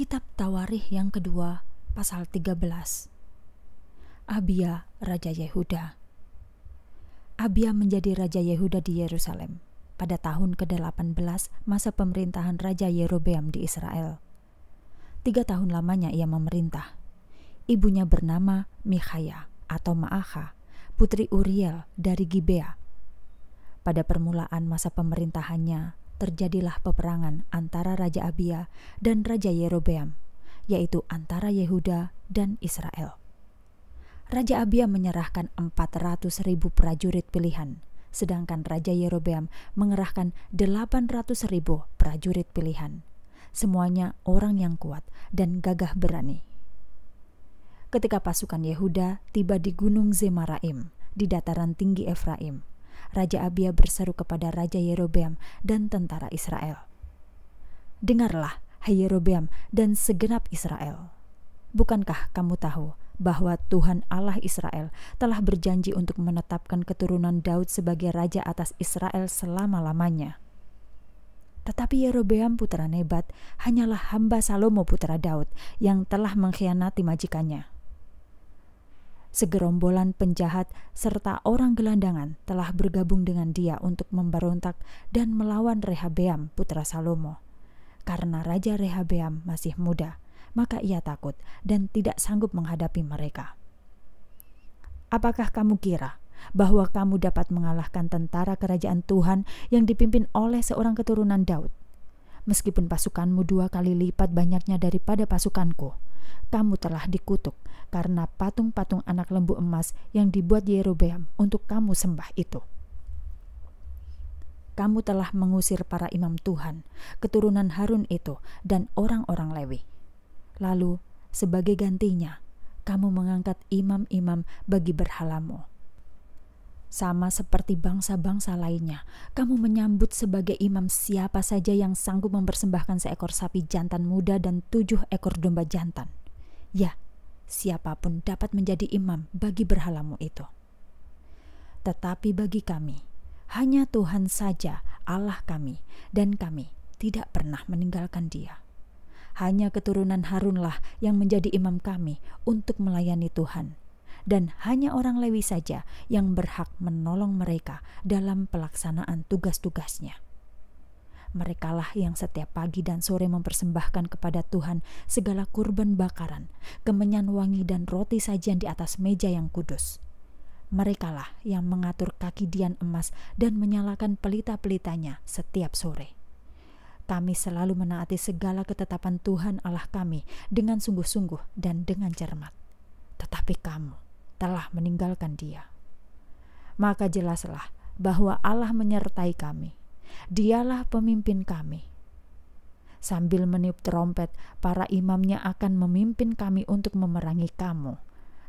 Kitab Tawarih yang kedua, pasal 13. Abia, Raja Yehuda. Abia menjadi Raja Yehuda di Yerusalem pada tahun ke-18 masa pemerintahan Raja Yerobeam di Israel. Tiga tahun lamanya ia memerintah. Ibunya bernama Mikhaya atau Maaha, putri Uriel dari Gibea. Pada permulaan masa pemerintahannya, terjadilah peperangan antara Raja Abia dan Raja Yerobeam, yaitu antara Yehuda dan Israel. Raja Abia menyerahkan 400 ribu prajurit pilihan, sedangkan Raja Yerobeam mengerahkan 800 ribu prajurit pilihan. Semuanya orang yang kuat dan gagah berani. Ketika pasukan Yehuda tiba di Gunung Zemaraim, di dataran tinggi Efraim, Raja Abia berseru kepada Raja Yerobeam dan tentara Israel. Dengarlah, hai Yerobeam dan segenap Israel. Bukankah kamu tahu bahwa Tuhan Allah Israel telah berjanji untuk menetapkan keturunan Daud sebagai raja atas Israel selama-lamanya. Tetapi Yerobeam putra Nebat hanyalah hamba Salomo putra Daud yang telah mengkhianati majikannya. Segerombolan penjahat serta orang gelandangan telah bergabung dengan dia untuk memberontak dan melawan Rehabeam putra Salomo. Karena Raja Rehabeam masih muda, maka ia takut dan tidak sanggup menghadapi mereka. Apakah kamu kira bahwa kamu dapat mengalahkan tentara kerajaan Tuhan yang dipimpin oleh seorang keturunan Daud? Meskipun pasukanmu dua kali lipat banyaknya daripada pasukanku, kamu telah dikutuk karena patung-patung anak lembu emas yang dibuat Yerobeam untuk kamu sembah itu. Kamu telah mengusir para imam Tuhan, keturunan Harun itu, dan orang-orang Lewi. Lalu, sebagai gantinya, kamu mengangkat imam-imam bagi berhalamu. Sama seperti bangsa-bangsa lainnya, kamu menyambut sebagai imam siapa saja yang sanggup mempersembahkan seekor sapi jantan muda dan tujuh ekor domba jantan. Ya, siapapun dapat menjadi imam bagi berhalamu itu. Tetapi bagi kami, hanya Tuhan saja Allah kami, dan kami tidak pernah meninggalkan Dia. Hanya keturunan Harunlah yang menjadi imam kami untuk melayani Tuhan, dan hanya orang Lewi saja yang berhak menolong mereka dalam pelaksanaan tugas-tugasnya. Merekalah yang setiap pagi dan sore mempersembahkan kepada Tuhan segala kurban bakaran, kemenyan wangi dan roti sajian di atas meja yang kudus. Merekalah yang mengatur kaki dian emas dan menyalakan pelita-pelitanya setiap sore. Kami selalu menaati segala ketetapan Tuhan Allah kami dengan sungguh-sungguh dan dengan cermat. Tetapi kamu telah meninggalkan dia. Maka jelaslah bahwa Allah menyertai kami Dialah pemimpin kami. Sambil meniup trompet, para imamnya akan memimpin kami untuk memerangi kamu.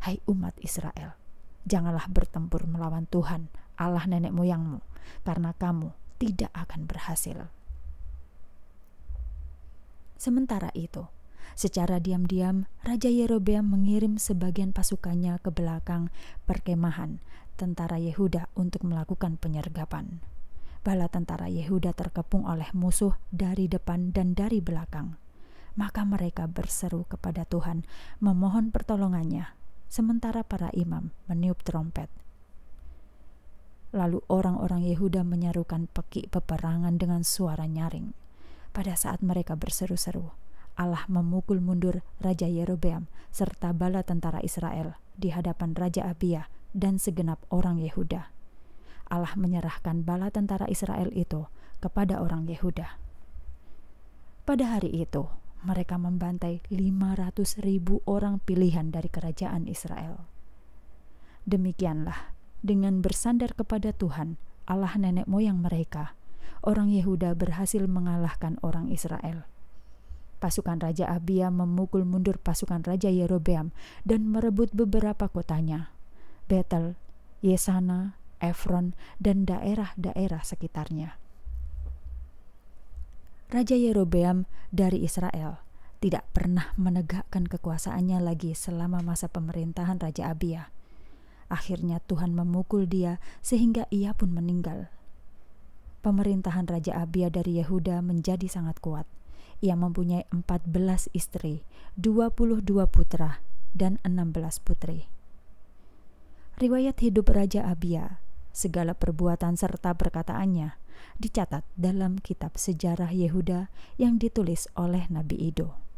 Hai umat Israel, janganlah bertempur melawan Tuhan, Allah nenek moyangmu, karena kamu tidak akan berhasil. Sementara itu, Secara diam-diam, Raja Yerobeam mengirim sebagian pasukannya ke belakang perkemahan tentara Yehuda untuk melakukan penyergapan bala tentara Yehuda terkepung oleh musuh dari depan dan dari belakang. Maka mereka berseru kepada Tuhan, memohon pertolongannya, sementara para imam meniup trompet. Lalu orang-orang Yehuda menyerukan pekik peperangan dengan suara nyaring. Pada saat mereka berseru-seru, Allah memukul mundur Raja Yerobeam serta bala tentara Israel di hadapan Raja Abia dan segenap orang Yehuda. Allah menyerahkan bala tentara Israel itu kepada orang Yehuda. Pada hari itu, mereka membantai 500 ribu orang pilihan dari kerajaan Israel. Demikianlah, dengan bersandar kepada Tuhan, Allah nenek moyang mereka, orang Yehuda berhasil mengalahkan orang Israel pasukan Raja Abia memukul mundur pasukan Raja Yerobeam dan merebut beberapa kotanya, Betel, Yesana, Efron, dan daerah-daerah sekitarnya. Raja Yerobeam dari Israel tidak pernah menegakkan kekuasaannya lagi selama masa pemerintahan Raja Abia. Akhirnya Tuhan memukul dia sehingga ia pun meninggal. Pemerintahan Raja Abia dari Yehuda menjadi sangat kuat. Ia mempunyai 14 istri, 22 putra, dan 16 putri. Riwayat hidup Raja Abia Segala perbuatan serta perkataannya dicatat dalam kitab sejarah Yehuda yang ditulis oleh Nabi Ido.